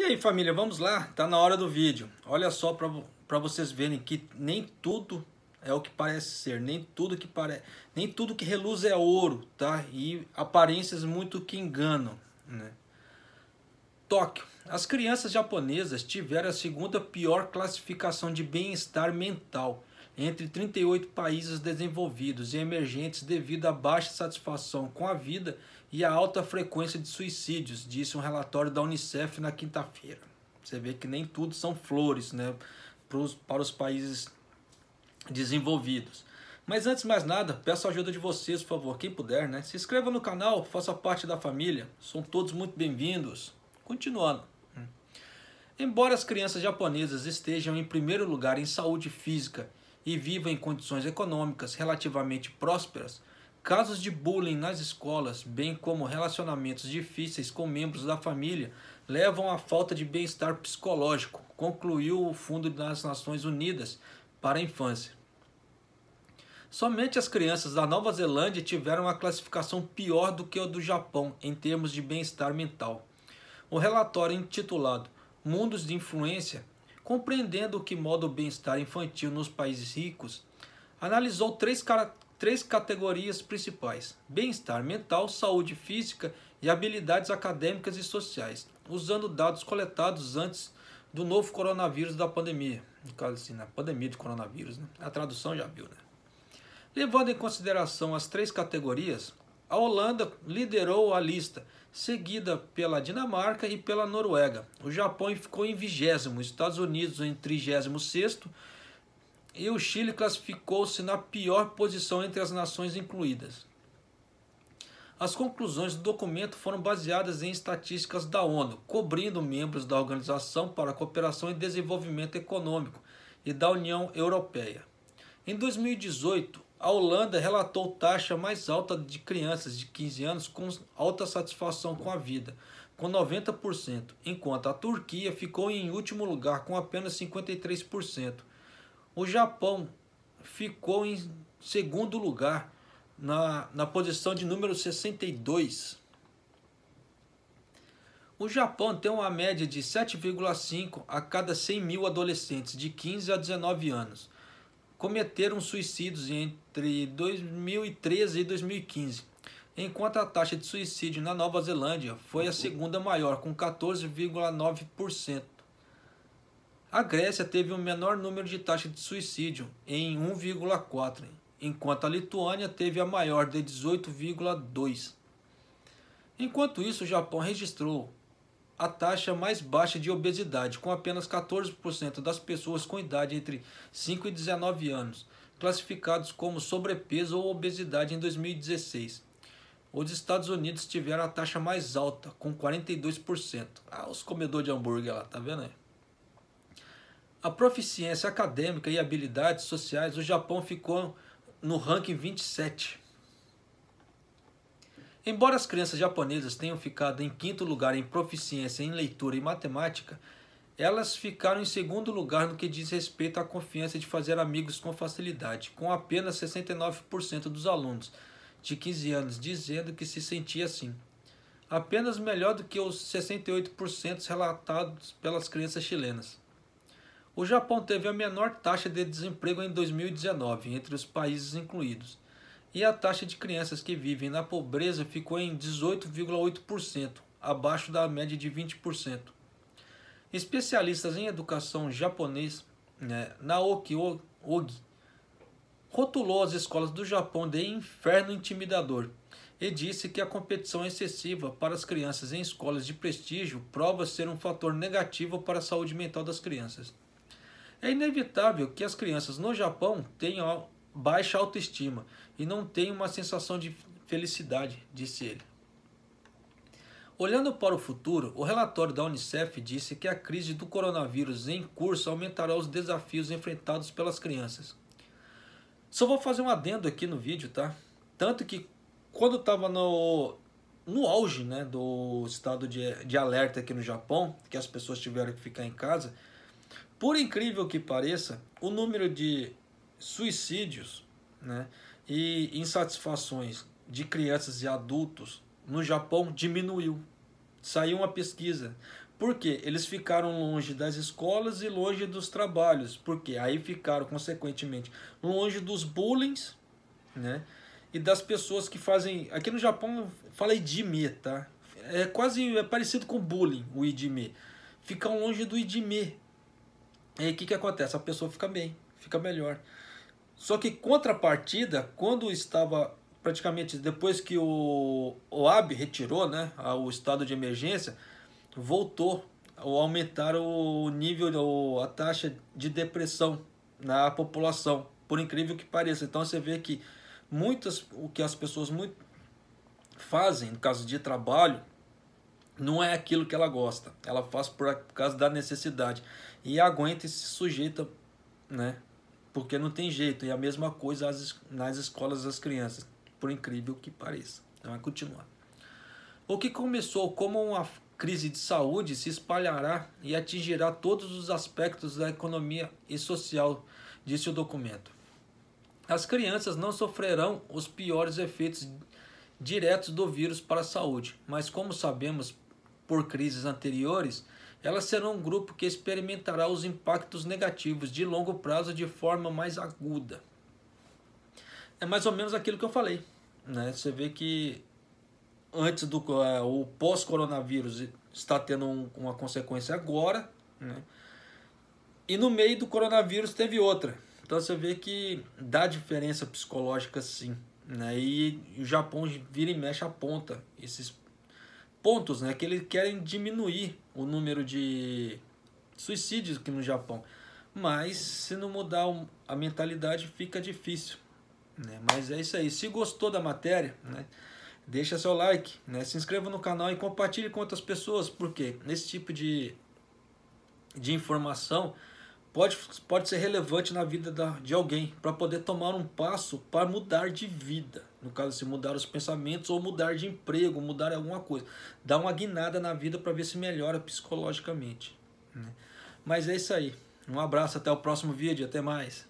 E aí família, vamos lá? Tá na hora do vídeo. Olha só para vocês verem que nem tudo é o que parece ser, nem tudo que parece, nem tudo que reluz é ouro, tá? E aparências muito que enganam, né? Tóquio. As crianças japonesas tiveram a segunda pior classificação de bem-estar mental entre 38 países desenvolvidos e emergentes devido à baixa satisfação com a vida e a alta frequência de suicídios, disse um relatório da Unicef na quinta-feira. Você vê que nem tudo são flores né, pros, para os países desenvolvidos. Mas antes de mais nada, peço a ajuda de vocês, por favor, quem puder, né? Se inscreva no canal, faça parte da família, são todos muito bem-vindos. Continuando. Embora as crianças japonesas estejam em primeiro lugar em saúde física e vivam em condições econômicas relativamente prósperas, Casos de bullying nas escolas, bem como relacionamentos difíceis com membros da família, levam à falta de bem-estar psicológico, concluiu o Fundo das Nações Unidas para a Infância. Somente as crianças da Nova Zelândia tiveram a classificação pior do que a do Japão em termos de bem-estar mental. O relatório intitulado Mundos de Influência, compreendendo o que modo o bem-estar infantil nos países ricos, analisou três características três categorias principais: bem-estar mental, saúde física e habilidades acadêmicas e sociais, usando dados coletados antes do novo coronavírus da pandemia. No caso, assim, na né, pandemia do coronavírus, né? a tradução já viu, né? Levando em consideração as três categorias, a Holanda liderou a lista, seguida pela Dinamarca e pela Noruega. O Japão ficou em vigésimo, os Estados Unidos em trigésimo sexto e o Chile classificou-se na pior posição entre as nações incluídas. As conclusões do documento foram baseadas em estatísticas da ONU, cobrindo membros da Organização para a Cooperação e Desenvolvimento Econômico e da União Europeia. Em 2018, a Holanda relatou taxa mais alta de crianças de 15 anos com alta satisfação com a vida, com 90%, enquanto a Turquia ficou em último lugar com apenas 53%. O Japão ficou em segundo lugar, na, na posição de número 62. O Japão tem uma média de 7,5 a cada 100 mil adolescentes de 15 a 19 anos cometeram suicídios entre 2013 e 2015, enquanto a taxa de suicídio na Nova Zelândia foi a segunda maior, com 14,9%. A Grécia teve o um menor número de taxas de suicídio, em 1,4, enquanto a Lituânia teve a maior, de 18,2. Enquanto isso, o Japão registrou a taxa mais baixa de obesidade, com apenas 14% das pessoas com idade entre 5 e 19 anos classificados como sobrepeso ou obesidade em 2016. Os Estados Unidos tiveram a taxa mais alta, com 42%. Ah, os comedores de hambúrguer lá, tá vendo aí? A proficiência acadêmica e habilidades sociais, o Japão ficou no ranking 27. Embora as crianças japonesas tenham ficado em quinto lugar em proficiência em leitura e matemática, elas ficaram em segundo lugar no que diz respeito à confiança de fazer amigos com facilidade, com apenas 69% dos alunos de 15 anos dizendo que se sentia assim apenas melhor do que os 68% relatados pelas crianças chilenas. O Japão teve a menor taxa de desemprego em 2019 entre os países incluídos, e a taxa de crianças que vivem na pobreza ficou em 18,8%, abaixo da média de 20%. Especialistas em educação japonês, né, Naoki Ogi, rotulou as escolas do Japão de inferno intimidador e disse que a competição é excessiva para as crianças em escolas de prestígio prova ser um fator negativo para a saúde mental das crianças. É inevitável que as crianças no Japão tenham baixa autoestima e não tenham uma sensação de felicidade, disse ele. Olhando para o futuro, o relatório da Unicef disse que a crise do coronavírus em curso aumentará os desafios enfrentados pelas crianças. Só vou fazer um adendo aqui no vídeo, tá? Tanto que quando estava no, no auge né, do estado de, de alerta aqui no Japão, que as pessoas tiveram que ficar em casa, por incrível que pareça, o número de suicídios né, e insatisfações de crianças e adultos no Japão diminuiu. Saiu uma pesquisa. Porque eles ficaram longe das escolas e longe dos trabalhos. Porque aí ficaram, consequentemente, longe dos bullings, né? e das pessoas que fazem. Aqui no Japão fala idime, tá? É quase é parecido com bullying, o idime. Ficam longe do idime, e aí o que, que acontece? A pessoa fica bem, fica melhor. Só que contrapartida, quando estava praticamente depois que o OAB retirou né, o estado de emergência, voltou ou aumentar o nível ou a taxa de depressão na população, por incrível que pareça. Então você vê que muitas o que as pessoas muito fazem no caso de trabalho não é aquilo que ela gosta. Ela faz por causa da necessidade. E aguenta e se sujeita, né? Porque não tem jeito. E a mesma coisa nas escolas das crianças, por incrível que pareça. Então vai continuar. O que começou como uma crise de saúde se espalhará e atingirá todos os aspectos da economia e social, disse o documento. As crianças não sofrerão os piores efeitos diretos do vírus para a saúde, mas como sabemos por crises anteriores, elas serão um grupo que experimentará os impactos negativos de longo prazo de forma mais aguda. É mais ou menos aquilo que eu falei. Né? Você vê que antes do é, o pós-coronavírus está tendo um, uma consequência agora, né? e no meio do coronavírus teve outra. Então você vê que dá diferença psicológica sim. Né? E o Japão vira e mexe a esses pontos, né? Que eles querem diminuir o número de suicídios aqui no Japão. Mas se não mudar a mentalidade fica difícil. Né? Mas é isso aí. Se gostou da matéria, né? deixa seu like, né? se inscreva no canal e compartilhe com outras pessoas, porque nesse tipo de, de informação pode, pode ser relevante na vida da, de alguém para poder tomar um passo para mudar de vida. No caso, se mudar os pensamentos ou mudar de emprego, mudar alguma coisa. Dar uma guinada na vida para ver se melhora psicologicamente. Né? Mas é isso aí. Um abraço, até o próximo vídeo, até mais.